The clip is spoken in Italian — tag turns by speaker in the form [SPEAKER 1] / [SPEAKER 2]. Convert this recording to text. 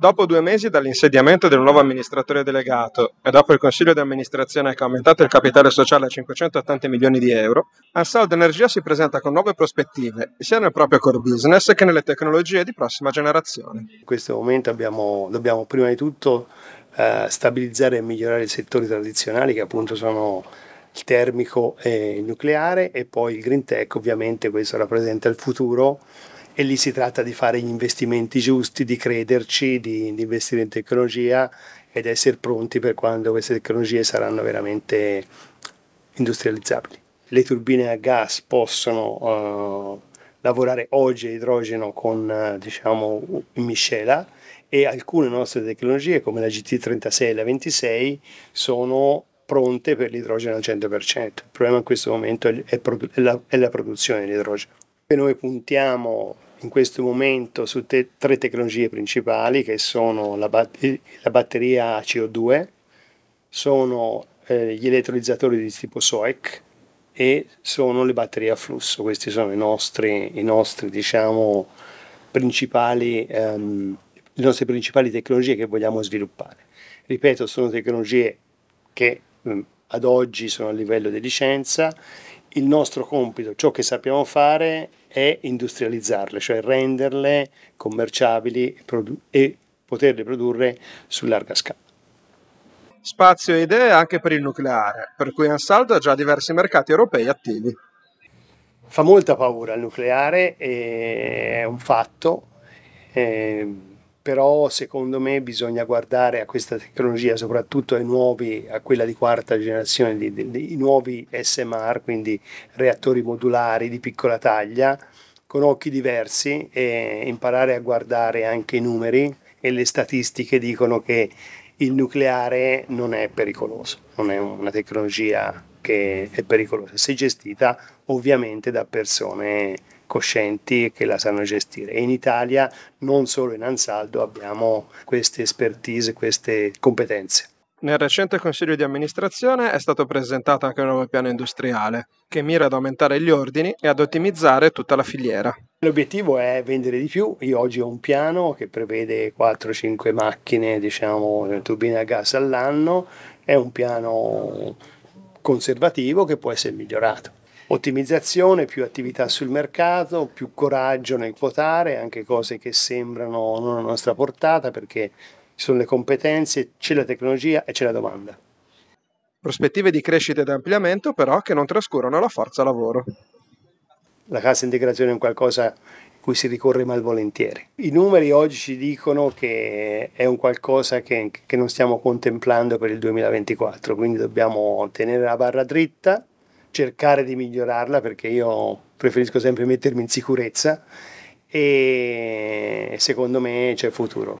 [SPEAKER 1] Dopo due mesi dall'insediamento del nuovo amministratore delegato e dopo il consiglio di amministrazione che ha aumentato il capitale sociale a 580 milioni di euro, Ansaldo Energia si presenta con nuove prospettive, sia nel proprio core business che nelle tecnologie di prossima generazione.
[SPEAKER 2] In questo momento abbiamo, dobbiamo prima di tutto eh, stabilizzare e migliorare i settori tradizionali che appunto sono il termico e il nucleare e poi il green tech, ovviamente questo rappresenta il futuro e lì si tratta di fare gli investimenti giusti, di crederci, di, di investire in tecnologia ed essere pronti per quando queste tecnologie saranno veramente industrializzabili. Le turbine a gas possono eh, lavorare oggi a idrogeno con eh, diciamo in miscela e alcune nostre tecnologie come la GT36 e la 26 sono pronte per l'idrogeno al 100%. Il problema in questo momento è, la, è la produzione di idrogeno. E noi puntiamo in questo momento su te tre tecnologie principali che sono la, bat la batteria CO2, sono eh, gli elettrolizzatori di tipo SOEC e sono le batterie a flusso. Questi sono i nostri, i nostri diciamo, principali, ehm, le nostre principali tecnologie che vogliamo sviluppare. Ripeto, sono tecnologie che mh, mm, ad oggi sono a livello di licenza. Il nostro compito, ciò che sappiamo fare, è industrializzarle, cioè renderle commerciabili e poterle produrre su larga scala.
[SPEAKER 1] Spazio e idee anche per il nucleare, per cui Ansaldo ha già diversi mercati europei attivi. Fa molta paura il
[SPEAKER 2] nucleare, è un fatto. È ehm, però secondo me bisogna guardare a questa tecnologia, soprattutto ai nuovi, a quella di quarta generazione, di, di, di, i nuovi SMR, quindi reattori modulari di piccola taglia, con occhi diversi e imparare a guardare anche i numeri e le statistiche dicono che il nucleare non è pericoloso, non è una tecnologia che è pericolosa, se gestita ovviamente da persone coscienti che la sanno gestire. E in Italia, non solo in Ansaldo, abbiamo queste expertise, queste competenze.
[SPEAKER 1] Nel recente Consiglio di amministrazione è stato presentato anche un nuovo piano industriale che mira ad aumentare gli ordini e ad ottimizzare tutta
[SPEAKER 2] la filiera. L'obiettivo è vendere di più. Io oggi ho un piano che prevede 4-5 macchine, diciamo, turbine a gas all'anno. È un piano conservativo che può essere migliorato ottimizzazione, più attività sul mercato, più coraggio nel quotare, anche cose che sembrano non a nostra portata perché ci sono le competenze, c'è la tecnologia e c'è la domanda. Prospettive
[SPEAKER 1] di crescita ed ampliamento però che non trascurano la forza lavoro.
[SPEAKER 2] La cassa integrazione è un qualcosa cui si ricorre malvolentieri. I numeri oggi ci dicono che è un qualcosa che, che non stiamo contemplando per il 2024, quindi dobbiamo tenere la barra dritta, cercare di migliorarla perché io preferisco sempre mettermi in sicurezza e secondo me c'è futuro.